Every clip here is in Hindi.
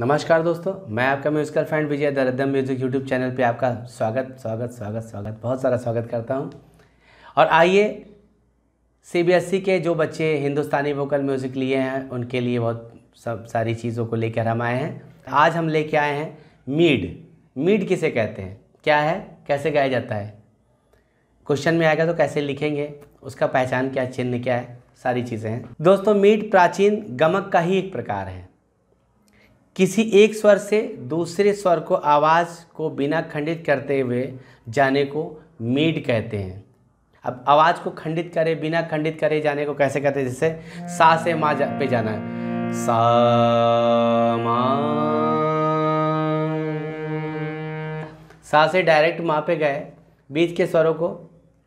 नमस्कार दोस्तों मैं आपका म्यूजिकल फ्रेंड विजय दरअम म्यूजिक यूट्यूब चैनल पे आपका स्वागत स्वागत स्वागत स्वागत बहुत सारा स्वागत करता हूँ और आइए सीबीएसई के जो बच्चे हिंदुस्तानी वोकल म्यूज़िक लिए हैं उनके लिए बहुत सब सारी चीज़ों को लेकर हम आए हैं आज हम लेके आए हैं मीड मीड किसे कहते हैं क्या है कैसे गाया जाता है क्वेश्चन में आएगा तो कैसे लिखेंगे उसका पहचान क्या चिन्ह क्या है सारी चीज़ें हैं दोस्तों मीट प्राचीन गमक का ही एक प्रकार है किसी एक स्वर से दूसरे स्वर को आवाज़ को बिना खंडित करते हुए जाने को मीड कहते हैं अब आवाज़ को खंडित करे बिना खंडित करे जाने को कैसे कहते हैं जैसे सा से माँ जा, पे जाना है सा मा सा से डायरेक्ट माँ पे गए बीच के स्वरों को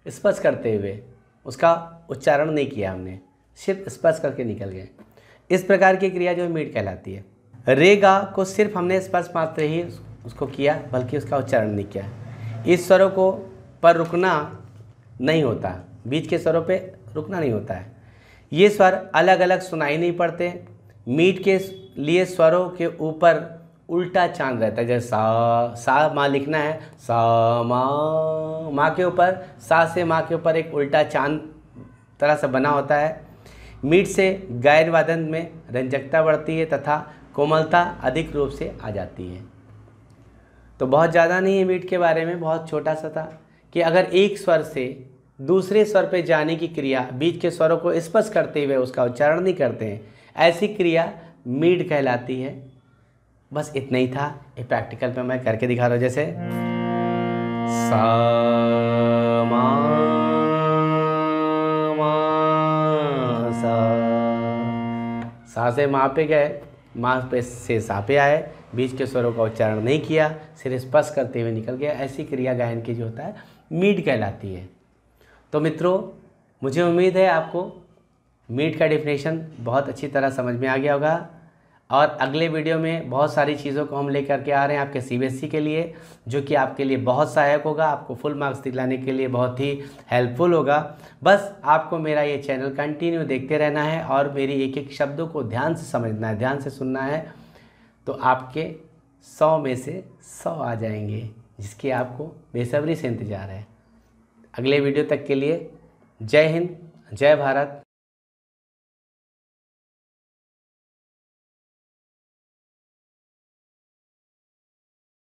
स्पर्श करते हुए उसका उच्चारण नहीं किया हमने सिर्फ स्पर्श करके निकल गए इस प्रकार की क्रिया जो मीट कहलाती है रेगा को सिर्फ हमने स्पर्श मात्र ही उसको किया बल्कि उसका उच्चारण नहीं किया इस स्वरों को पर रुकना नहीं होता बीच के स्वरों पे रुकना नहीं होता है ये स्वर अलग अलग सुनाई नहीं पड़ते मीट के लिए स्वरों के ऊपर उल्टा चांद रहता है जैसे सा सा माँ लिखना है सा माँ माँ के ऊपर सा से माँ के ऊपर एक उल्टा चांद तरह से बना होता है मीट से गैर वादन में रंजकता बढ़ती है तथा कोमलता अधिक रूप से आ जाती है तो बहुत ज़्यादा नहीं है मीट के बारे में बहुत छोटा सा था कि अगर एक स्वर से दूसरे स्वर पे जाने की क्रिया बीच के स्वरों को स्पर्श करते हुए उसका उच्चारण नहीं करते हैं ऐसी क्रिया मीड कहलाती है बस इतना ही था ये प्रैक्टिकल पे मैं करके दिखा रहा हूँ जैसे सा मा सा से माँ पे गए मांसपेश से सापे आए बीच के स्वरों का उच्चारण नहीं किया सिर स्पर्श करते हुए निकल गया ऐसी क्रिया गायन की जो होता है मीट कहलाती है तो मित्रों मुझे उम्मीद है आपको मीट का डेफिनेशन बहुत अच्छी तरह समझ में आ गया होगा और अगले वीडियो में बहुत सारी चीज़ों को हम लेकर के आ रहे हैं आपके सीबीएसई e के लिए जो कि आपके लिए बहुत सहायक होगा आपको फुल मार्क्स दिलाने के लिए बहुत ही हेल्पफुल होगा बस आपको मेरा ये चैनल कंटिन्यू देखते रहना है और मेरी एक एक शब्दों को ध्यान से समझना है ध्यान से सुनना है तो आपके सौ में से सौ आ जाएंगे जिसकी आपको बेसब्री से इंतज़ार है अगले वीडियो तक के लिए जय हिंद जय भारत